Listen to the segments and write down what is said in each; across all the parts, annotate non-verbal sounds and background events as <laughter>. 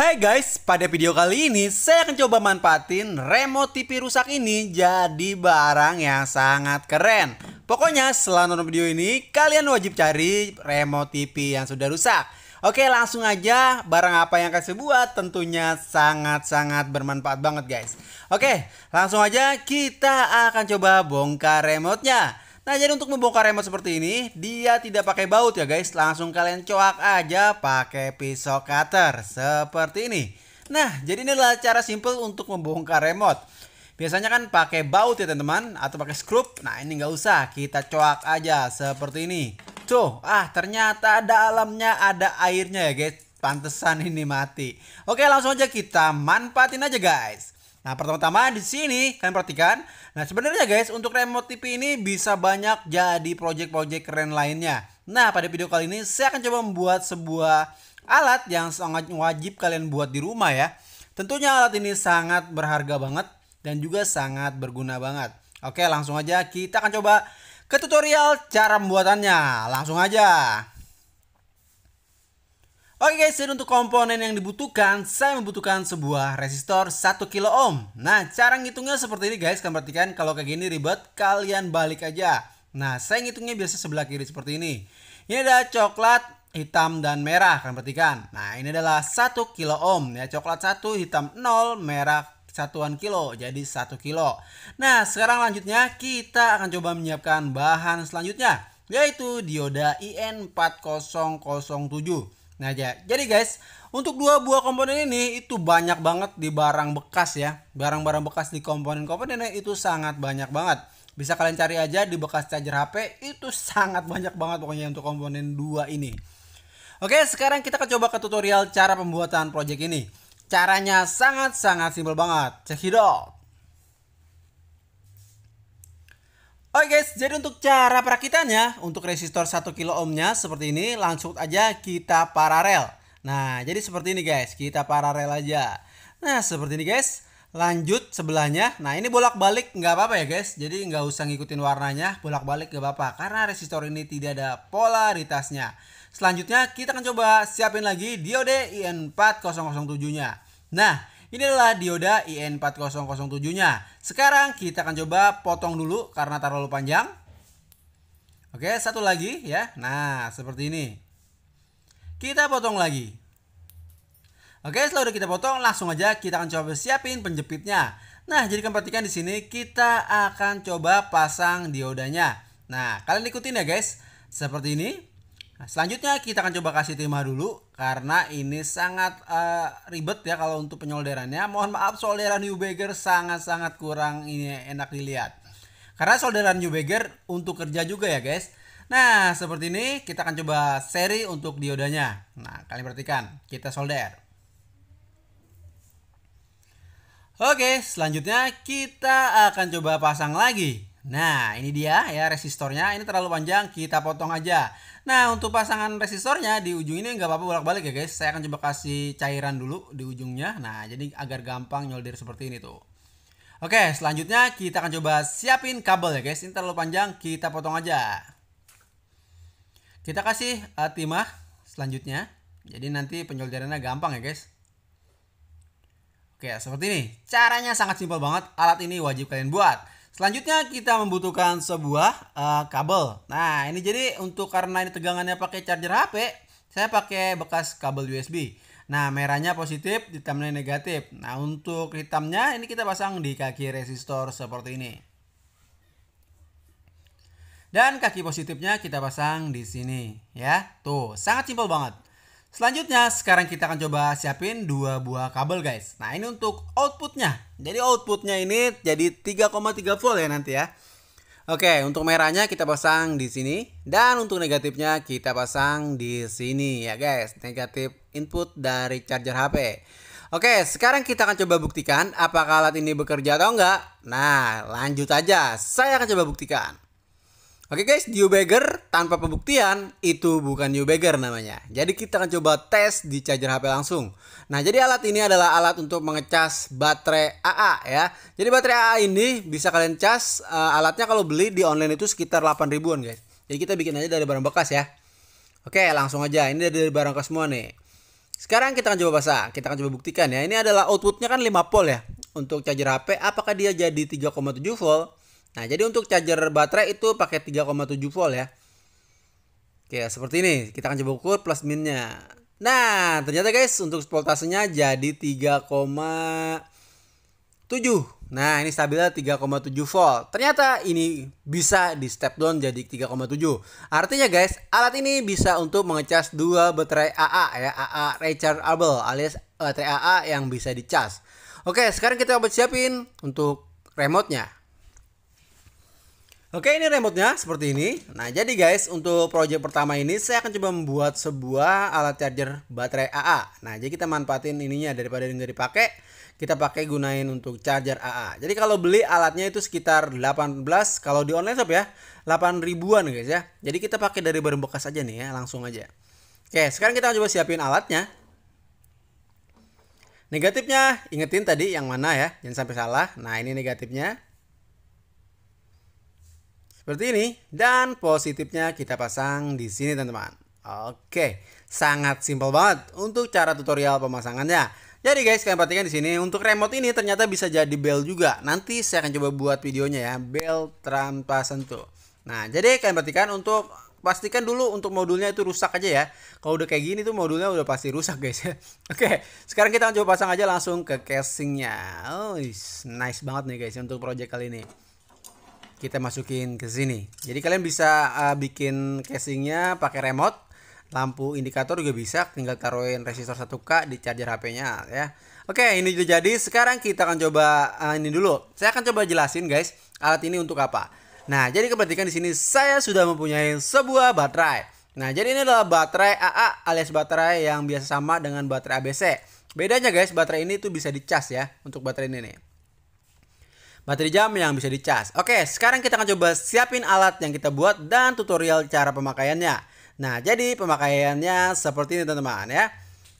Hai guys, pada video kali ini saya akan coba manfaatin remote TV rusak ini jadi barang yang sangat keren. Pokoknya setelah nonton video ini, kalian wajib cari remote TV yang sudah rusak. Oke langsung aja barang apa yang akan saya buat tentunya sangat-sangat bermanfaat banget guys. Oke langsung aja kita akan coba bongkar remote-nya. Nah jadi untuk membongkar remote seperti ini dia tidak pakai baut ya guys langsung kalian coak aja pakai pisau cutter seperti ini. Nah jadi ini adalah cara simple untuk membongkar remote. Biasanya kan pakai baut ya teman-teman atau pakai skrup. Nah ini nggak usah kita coak aja seperti ini. Tuh ah ternyata dalamnya ada airnya ya guys. Pantesan ini mati. Oke langsung aja kita manfaatin aja guys. Nah, pertama-tama di sini kalian perhatikan. Nah, sebenarnya guys, untuk remote TV ini bisa banyak jadi project-project keren lainnya. Nah, pada video kali ini saya akan coba membuat sebuah alat yang sangat wajib kalian buat di rumah ya. Tentunya alat ini sangat berharga banget dan juga sangat berguna banget. Oke, langsung aja kita akan coba ke tutorial cara pembuatannya. Langsung aja. Oke guys, jadi untuk komponen yang dibutuhkan, saya membutuhkan sebuah resistor 1 kilo ohm. Nah, cara ngitungnya seperti ini guys, kalian perhatikan kalau kayak gini ribet, kalian balik aja. Nah, saya ngitungnya biasa sebelah kiri seperti ini. Ini ada coklat, hitam, dan merah, kalian perhatikan. Nah, ini adalah 1 kilo ohm ya, coklat 1, hitam 0, merah satuan kilo, jadi 1 kilo. Nah, sekarang lanjutnya kita akan coba menyiapkan bahan selanjutnya, yaitu dioda IN4007. Nah, jadi guys, untuk dua buah komponen ini itu banyak banget di barang bekas ya. Barang-barang bekas di komponen-komponennya itu sangat banyak banget. Bisa kalian cari aja di bekas charger HP itu sangat banyak banget pokoknya untuk komponen dua ini. Oke, sekarang kita akan coba ke tutorial cara pembuatan project ini. Caranya sangat-sangat simpel banget. cekidot Oke guys, jadi untuk cara perakitannya, untuk resistor 1 kilo ohmnya seperti ini, langsung aja kita paralel. Nah, jadi seperti ini guys, kita paralel aja. Nah, seperti ini guys, lanjut sebelahnya. Nah, ini bolak-balik nggak apa-apa ya guys, jadi nggak usah ngikutin warnanya, bolak-balik nggak apa-apa, karena resistor ini tidak ada polaritasnya. Selanjutnya, kita akan coba siapin lagi diode IN4007-nya. Nah, ini adalah dioda IN4007 nya. Sekarang kita akan coba potong dulu karena terlalu panjang. Oke, satu lagi ya. Nah, seperti ini. Kita potong lagi. Oke, setelah udah kita potong, langsung aja kita akan coba siapin penjepitnya. Nah, jadi kalian perhatikan di sini kita akan coba pasang diodanya. Nah, kalian ikutin ya guys. Seperti ini. Nah, selanjutnya kita akan coba kasih timah dulu karena ini sangat uh, ribet ya kalau untuk penyolderannya. Mohon maaf solderan New Bagger sangat-sangat kurang ini enak dilihat. Karena solderan New Bagger untuk kerja juga ya guys. Nah seperti ini kita akan coba seri untuk diodanya. Nah kalian perhatikan kita solder. Oke selanjutnya kita akan coba pasang lagi. Nah, ini dia ya resistornya. Ini terlalu panjang, kita potong aja. Nah, untuk pasangan resistornya di ujung ini nggak apa-apa bolak-balik ya guys. Saya akan coba kasih cairan dulu di ujungnya. Nah, jadi agar gampang nyolder seperti ini tuh. Oke, selanjutnya kita akan coba siapin kabel ya guys. Ini terlalu panjang, kita potong aja. Kita kasih uh, timah selanjutnya. Jadi nanti penyolderannya gampang ya guys. Oke, seperti ini. Caranya sangat simpel banget. Alat ini wajib kalian buat. Selanjutnya kita membutuhkan sebuah uh, kabel. Nah, ini jadi untuk karena ini tegangannya pakai charger HP, saya pakai bekas kabel USB. Nah, merahnya positif, hitamnya negatif. Nah, untuk hitamnya ini kita pasang di kaki resistor seperti ini. Dan kaki positifnya kita pasang di sini, ya. Tuh, sangat simpel banget. Selanjutnya, sekarang kita akan coba siapin dua buah kabel guys. Nah, ini untuk outputnya. Jadi outputnya ini jadi 3,3 volt ya nanti ya. Oke, untuk merahnya kita pasang di sini. Dan untuk negatifnya kita pasang di sini ya guys. Negatif input dari charger HP. Oke, sekarang kita akan coba buktikan apakah alat ini bekerja atau enggak. Nah, lanjut aja. Saya akan coba buktikan. Oke guys, New Bagger tanpa pembuktian itu bukan New Bagger namanya. Jadi kita akan coba tes di charger HP langsung. Nah, jadi alat ini adalah alat untuk mengecas baterai AA ya. Jadi baterai AA ini bisa kalian cas uh, alatnya kalau beli di online itu sekitar 8 ribuan guys. Jadi kita bikin aja dari barang bekas ya. Oke, langsung aja. Ini dari barang bekas semua nih. Sekarang kita akan coba pasang, kita akan coba buktikan ya. Ini adalah outputnya kan 5 volt ya untuk charger HP apakah dia jadi 3,7 volt Nah, jadi untuk charger baterai itu pakai 3,7 volt ya. Oke, seperti ini. Kita akan coba ukur plus minnya. Nah, ternyata guys untuk voltasenya jadi 3,7. Nah, ini stabilnya 3,7 volt. Ternyata ini bisa di step down jadi 3,7. Artinya guys, alat ini bisa untuk mengecas dua baterai AA ya, AA rechargeable alias baterai AA yang bisa dicas. Oke, sekarang kita coba siapin untuk remote-nya. Oke ini remote-nya seperti ini Nah jadi guys untuk project pertama ini saya akan coba membuat sebuah alat charger baterai AA Nah jadi kita manfaatin ininya daripada nggak dipakai Kita pakai gunain untuk charger AA Jadi kalau beli alatnya itu sekitar 18 kalau di online shop ya 8 ribuan guys ya Jadi kita pakai dari barang bekas aja nih ya langsung aja Oke sekarang kita coba siapin alatnya Negatifnya ingetin tadi yang mana ya jangan sampai salah Nah ini negatifnya seperti ini dan positifnya kita pasang di sini teman-teman. Oke, sangat simpel banget untuk cara tutorial pemasangannya. Jadi guys, kalian perhatikan di sini untuk remote ini ternyata bisa jadi bell juga. Nanti saya akan coba buat videonya ya, bell tanpa sentuh. Nah, jadi kalian perhatikan untuk pastikan dulu untuk modulnya itu rusak aja ya. Kalau udah kayak gini tuh modulnya udah pasti rusak guys ya. <laughs> Oke, sekarang kita akan coba pasang aja langsung ke casingnya. Oh, nice banget nih guys untuk project kali ini kita masukin ke sini. Jadi kalian bisa uh, bikin casingnya pakai remote, lampu indikator juga bisa, tinggal taruhin resistor 1K di charger HP-nya ya. Oke, ini sudah jadi. Sekarang kita akan coba uh, ini dulu. Saya akan coba jelasin guys, alat ini untuk apa. Nah, jadi keperhatikan di sini saya sudah mempunyai sebuah baterai. Nah, jadi ini adalah baterai AA alias baterai yang biasa sama dengan baterai ABC. Bedanya guys, baterai ini tuh bisa dicas ya untuk baterai ini nih. Baterai jam yang bisa dicas. Oke, sekarang kita akan coba siapin alat yang kita buat dan tutorial cara pemakaiannya. Nah, jadi pemakaiannya seperti ini teman-teman ya.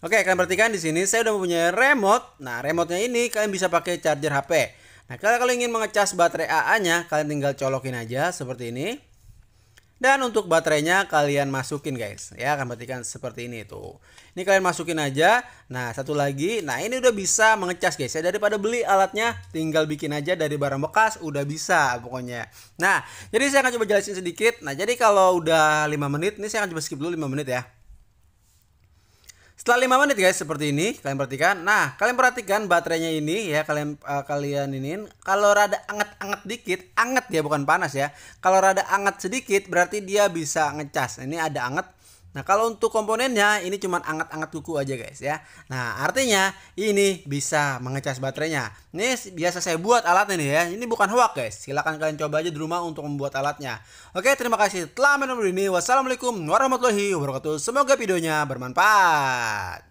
Oke, kalian perhatikan di sini saya udah mempunyai remote. Nah, remote-nya ini kalian bisa pakai charger HP. Nah, kalau kalian ingin mengecas baterai AA-nya, kalian tinggal colokin aja seperti ini. Dan untuk baterainya kalian masukin guys. Ya, akan perhatikan seperti ini tuh. Ini kalian masukin aja. Nah, satu lagi. Nah, ini udah bisa mengecas guys ya. Daripada beli alatnya, tinggal bikin aja dari barang bekas udah bisa pokoknya. Nah, jadi saya akan coba jelasin sedikit. Nah, jadi kalau udah 5 menit, ini saya akan coba skip dulu 5 menit ya. Setelah lima menit guys seperti ini kalian perhatikan. Nah, kalian perhatikan baterainya ini ya kalian uh, kalian ini kalau rada anget-anget dikit, anget dia ya, bukan panas ya. Kalau rada anget sedikit berarti dia bisa ngecas. Ini ada anget Nah kalau untuk komponennya ini cuma angkat-angkat kuku aja guys ya Nah artinya ini bisa mengecas baterainya Ini biasa saya buat alat ini ya Ini bukan hoax guys Silahkan kalian coba aja di rumah untuk membuat alatnya Oke terima kasih telah menonton ini Wassalamualaikum warahmatullahi wabarakatuh Semoga videonya bermanfaat